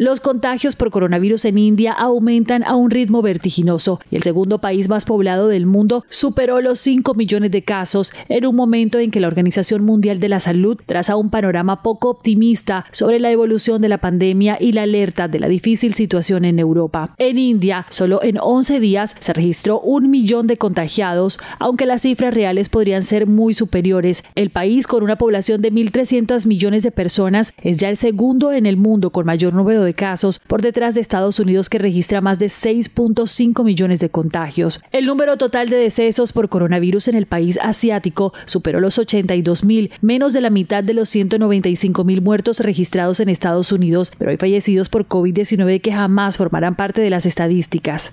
Los contagios por coronavirus en India aumentan a un ritmo vertiginoso y el segundo país más poblado del mundo superó los 5 millones de casos en un momento en que la Organización Mundial de la Salud traza un panorama poco optimista sobre la evolución de la pandemia y la alerta de la difícil situación en Europa. En India, solo en 11 días se registró un millón de contagiados, aunque las cifras reales podrían ser muy superiores. El país, con una población de 1.300 millones de personas, es ya el segundo en el mundo con mayor número de casos, por detrás de Estados Unidos que registra más de 6.5 millones de contagios. El número total de decesos por coronavirus en el país asiático superó los 82 mil, menos de la mitad de los 195 mil muertos registrados en Estados Unidos, pero hay fallecidos por COVID-19 que jamás formarán parte de las estadísticas.